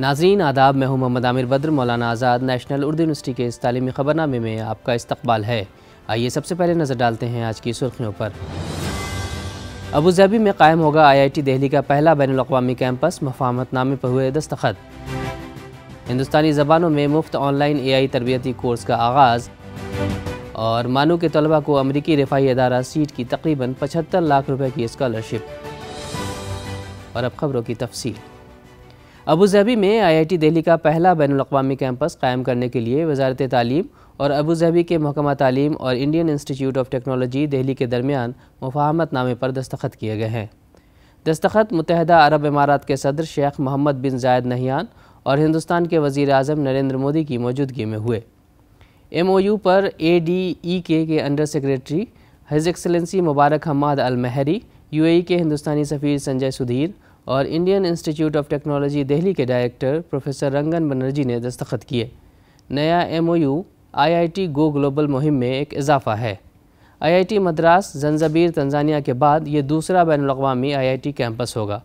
नाजरीन आदाब मैं हूँ मोहम्मद आमिर बद्र मौलाना आज़ाद नेशनल उर्दू यूनिवर्सिटी के इस तालीमी ख़बरनामे में आपका इस्तबाल है आइए सबसे पहले नज़र डालते हैं आज की सुर्खियों पर अबूजैबी में कायम होगा आई आई टी दहली का पहला बैन अवी कैंपस मफामतनामे पर हुए दस्तखत हिंदुस्तानी ज़बानों में मुफ्त ऑनलाइन ए आई तरबियती कोर्स का आगाज़ और मानू के तलबा को अमरीकी रिफाही अदारा सीट की तकरीबन पचहत्तर लाख रुपये की स्कॉलरशिप और अब खबरों की तफसी अबू धाबी में आईआईटी दिल्ली का पहला बैन अवी कैंपस कायम करने के लिए वजारत तालीम और अबू के महकमा तालीम और Indian institute of Technology Delhi के दरमियान मुफाहमत नामे पर दस्तखत किए गए हैं दस्तखत मुतहदा अरब इमारात के सदर शेख मोहम्मद बिन जायद नहियान और हिंदुस्तान के वज़ी अजम नरेंद्र मोदी की मौजूदगी में हुए एम ओ यू पर ए डी ई के के under secretary his excellency Mubarak Hamad Almheiri U A के हिंदुस्तानी सफ़ीर संजय सुधीर और Indian institute of Technology Delhi के डायरेक्टर प्रोफेसर रंगन बनर्जी ने दस्तखत किए नया एमओयू आईआईटी गो ग्लोबल मुहिम में एक इजाफा है आईआईटी मद्रास जंजबीर तंजानिया के बाद ये दूसरा बैन अवी आई कैंपस होगा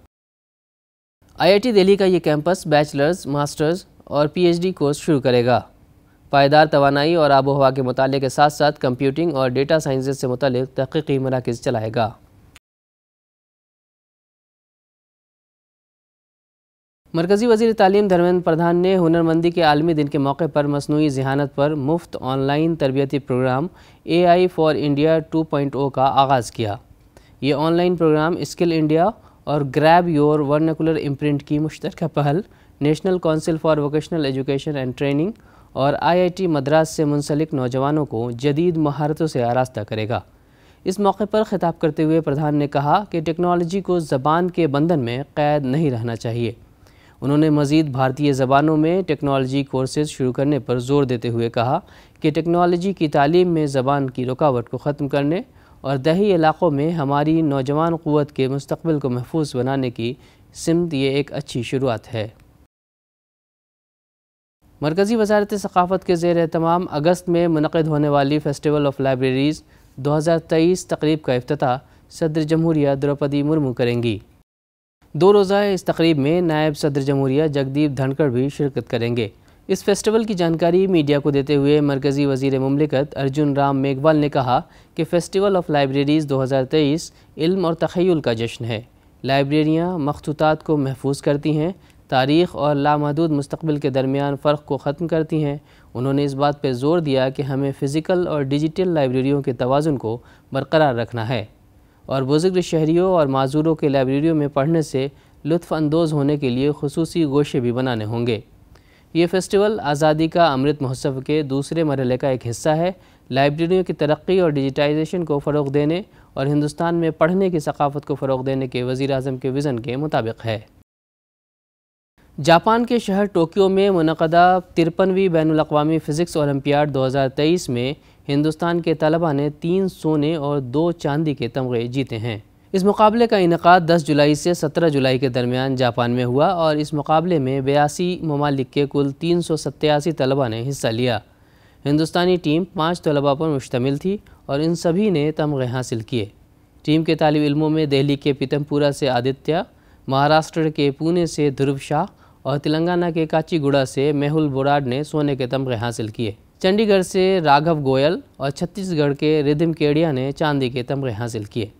टी दिल्ली का ये कैंपस बैचलर्स मास्टर्स और डी कोर्स शुरू करेगा पायदार तोानाई और आबो हवा के मुताले के साथ साथ कंप्यूटिंग और डेटा साइंसेज से मुतल तहकीकी मराकज़ चलाएगा मरकज़ी वजीर तालीम धर्मेंद्र प्रधान ने हुनरमंदी के आलमी दिन के मौके पर मसनू जहानत पर मुफ्त ऑनलाइन तरबियती programme A I for India two point O का आगाज़ किया ये ऑनलाइन प्रोग्राम स्किल इंडिया और ग्रैब योर वर्नकुलर इम्प्रिंट की मुश्तर पहल national council for vocational education and training और आईआईटी मद्रास से मुंसलिक नौजवानों को जदीद महारतों से आरास्ता करेगा इस मौके पर ख़िताब करते हुए प्रधान ने कहा कि टेक्नोलॉजी को ज़बान के बंधन में क़ैद नहीं रहना चाहिए उन्होंने मजीद भारतीय ज़बानों में टेक्नोलॉजी कोर्सेज शुरू करने पर जोर देते हुए कहा कि टेक्नोलॉजी की तालीम में ज़बान की रुकावट को ख़त्म करने और दही इलाक़ों में हमारी नौजवान क़वत के मुस्तबिल को महफूज बनाने की सिमत ये एक अच्छी शुरुआत है मरकज़ी वजारत सकाफ़त के जेर तमाम अगस्त में मनद होने वाली फेस्टिवल ऑफ लाइब्रेरीज़ दो हज़ार तेईस तकरीब का अफ्ताह सदर जमहूरिया द्रौपदी मुर्मू करेंगी दो रोज़ा इस तकरीब में नायब सदर जमहूरिया जगदीप धनखड़ भी शिरकत करेंगे इस फेस्टिवल की जानकारी मीडिया को देते हुए मरकज़ी वजीर ममलिकत अर्जुन राम मेघवाल ने कहा कि फ़ेस्टिवल ऑफ लाइब्रेरीज़ 2023 इल्म और तखील का जश्न है लाइब्रेरियाँ मखतूत को महफूज करती हैं तारीख़ और लामहदूद मुस्तबिल के दरमियान फ़र्क को ख़त्म करती हैं उन्होंने इस बात पर ज़ोर दिया कि हमें फ़िज़िकल और डिजिटल लाइब्रेरियों के तोज़ुन को बरकरार रखना है और बुज़ुर्ग शहरीों और माजूरों के लाइब्रेरियों में पढ़ने से लुफानंदोज़ होने के लिए खसूस गोशे भी बनाने होंगे ये फेस्टिवल आज़ादी का अमृत महोत्सव के दूसरे मरहले का एक हिस्सा है लाइब्रेरियों की तरक्की और डिजिटाइजेशन को फ़रोग देने और हिंदुस्तान में पढ़ने की सकाफ़त को फ़रोग देने के वज़ी अजम के विज़न के मुताबिक है जापान के शहर टोक्यो में मनदा तिरपनवीं बैन अवी फ़िज़िक्स ओलम्पियाड 2023 में हिंदुस्तान के तलबा ने तीन सोने और दो चांदी के तमगे जीते हैं इस मुकाबले का इनका 10 जुलाई से 17 जुलाई के दरमियान जापान में हुआ और इस मुकाबले में बयासी ममालिक के कुल तीन सौ सत्तासी तलबा ने हिस्सा लिया हिंदुस्तानी टीम पाँच तलबा पर मुश्तमिल थी और इन सभी ने तमगे हासिल किए टीम के तालब इलमों में दिल्ली के पीतमपुरा से आदित्य महाराष्ट्र के पुणे से ध्रुव शाह और तेलंगाना के काचीगुड़ा से मेहुल बोराड ने सोने के तमगे हासिल किए चंडीगढ़ से राघव गोयल और छत्तीसगढ़ के रिदिम केडिया ने चांदी के तमगे हासिल किए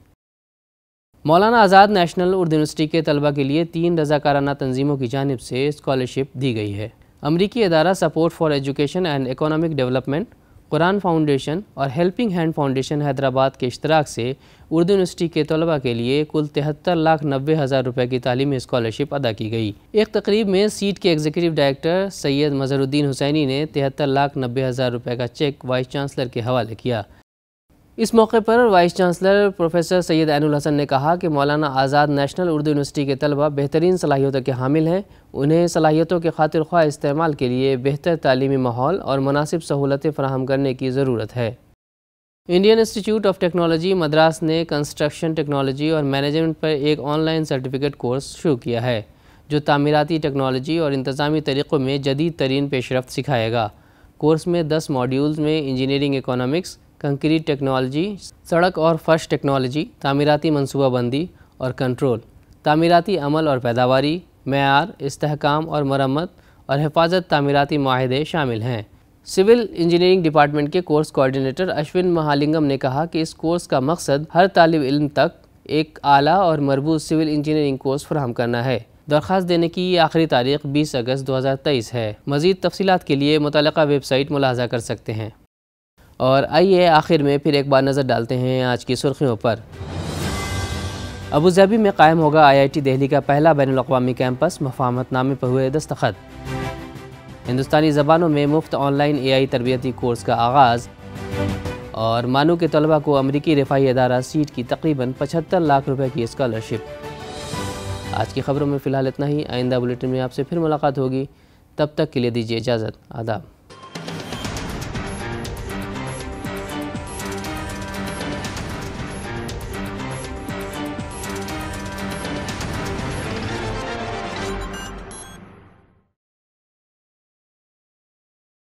मौलाना आज़ाद नेशनल उर्दू यूनिवर्सिटी के तलबा के लिए तीन रजाकाराना तंजीमों की जानब से स्कॉलरशिप दी गई है अमरीकी अदारा support for education and economic development Quran foundation और हेल्पिंग हैंड फाउंडेशन हैदराबाद के इश्तराक से उर्दू यूनिवर्सिटी के तलबा के लिए कुल तिहत्तर लाख नब्बे हज़ार रुपये की तालीमी स्कॉलरशिप अदा की गई एक तकरीब में सीट के एग्जीक्यूटिव डायरेक्टर सैयद मजहरुद्दीन हुसैनी ने तिहत्तर लाख नब्बे हज़ार रुपये का चेक वाइस चांसलर के हवाले किया इस मौके पर vice chancellor professor Syed Ainul Hasan ने कहा कि मौलाना आज़ाद नेशनल उर्दू यूनिवर्सिटी के तलबा बेहतरीन सलाहियतों के हामिल हैं उन्हें सलाहियतों के खातिर ख्वा इस्तेमाल के लिए बेहतर तालीमी माहौल और मुनासिब सहूलतें फ्राहम करने की ज़रूरत है Indian institute of technology Madras ने कंस्ट्रक्शन टेक्नोलॉजी और मैनेजमेंट पर एक ऑनलाइन सर्टिफिकेट कोर्स शुरू किया है जो तमीराती टेक्नोलॉजी और इंतज़ामी तरीक़ों में जदीद तरीन पेशरफ सिखाएगा कोर्स में दस मॉड्यूल्स में इंजीनियरिंग इकोनॉमिक्स कंक्रीट टेक्नोलॉजी सड़क और फर्श टेक्नोलॉजी तामीराती मनसूबाबंदी और कंट्रोल तामीराती अमल और पैदावारी मैार इसकाम और मरम्मत और हिफाजत तामीराती माहे शामिल हैं सिविल इंजीनियरिंग डिपार्टमेंट के कोर्स कोऑर्डिनेटर अश्विन महालिंगम ने कहा कि इस कोर्स का मकसद हर तालब इल तक एक आला और मरबूत सिविल इंजीनियरिंग कोर्स फ्राहम करना है दरख्वास्त देने की ये आखिरी तारीख 20 अगस्त 2023 है मजीद तफसीत के लिए मुतल वेबसाइट मुलाजा कर सकते हैं और आइए आखिर में फिर एक बार नज़र डालते हैं आज की सुर्खियों पर अबूधाबी में कायम होगा आईआईटी दिल्ली का पहला बैन अवी कैंपस मफामतनामे पर हुए दस्तखत हिंदुस्तानी ज़बानों में मुफ्त ऑनलाइन एआई तरबियती कोर्स का आगाज़ और मानू के तलबा को अमरीकी रिफाही अदारा सीट की तकरीबन पचहत्तर लाख रुपए की स्कॉलरशिप आज की खबरों में फ़िलहाल इतना ही आइंदा बुलेटिन में आपसे फिर मुलाकात होगी तब तक के लिए दीजिए इजाज़त आदाब